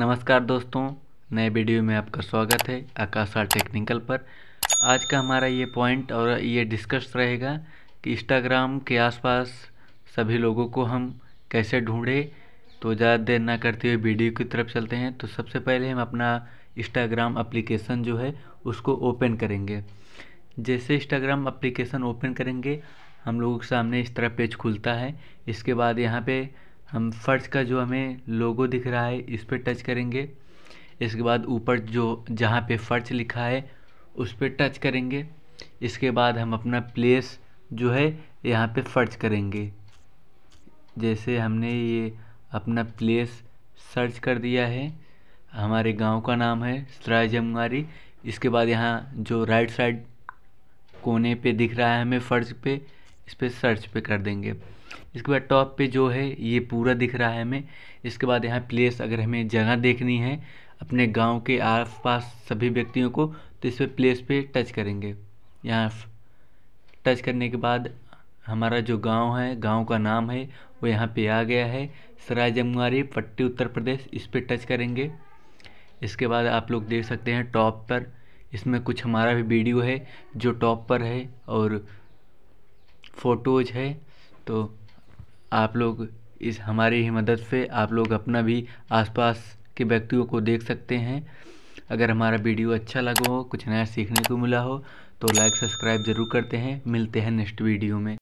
नमस्कार दोस्तों नए वीडियो में आपका स्वागत है आकाशवा टेक्निकल पर आज का हमारा ये पॉइंट और ये डिस्कस रहेगा कि इंस्टाग्राम के आसपास सभी लोगों को हम कैसे ढूंढें तो ज़्यादा देर ना करते हुए वीडियो की तरफ चलते हैं तो सबसे पहले हम अपना इंस्टाग्राम अप्लीकेशन जो है उसको ओपन करेंगे जैसे इंस्टाग्राम अप्लीकेशन ओपन करेंगे हम लोगों के सामने इस तरह पेज खुलता है इसके बाद यहाँ पर हम फर्श का जो हमें लोगो दिख रहा है इस पर टच करेंगे इसके बाद ऊपर जो जहाँ पे फर्श लिखा है उस पर टच करेंगे इसके बाद हम अपना प्लेस जो है यहाँ पे फर्ज करेंगे जैसे हमने ये अपना प्लेस सर्च कर दिया है हमारे गांव का नाम है सराय जमगारी इसके बाद यहाँ जो राइट साइड कोने पे दिख रहा है हमें फर्श पे इस पर सर्च पे कर देंगे इसके बाद टॉप पे जो है ये पूरा दिख रहा है हमें इसके बाद यहाँ प्लेस अगर हमें जगह देखनी है अपने गांव के आस पास सभी व्यक्तियों को तो इस पर प्लेस पे टच करेंगे यहाँ टच करने के बाद हमारा जो गांव है गांव का नाम है वो यहाँ पे आ गया है सराय जमुआरी पट्टी उत्तर प्रदेश इस पर टच करेंगे इसके बाद आप लोग देख सकते हैं टॉप पर इसमें कुछ हमारा भी वीडियो है जो टॉप पर है और फ़ोटोज़ है तो आप लोग इस हमारी ही मदद से आप लोग अपना भी आसपास के व्यक्तियों को देख सकते हैं अगर हमारा वीडियो अच्छा लगा हो कुछ नया सीखने को मिला हो तो लाइक सब्सक्राइब ज़रूर करते हैं मिलते हैं नेक्स्ट वीडियो में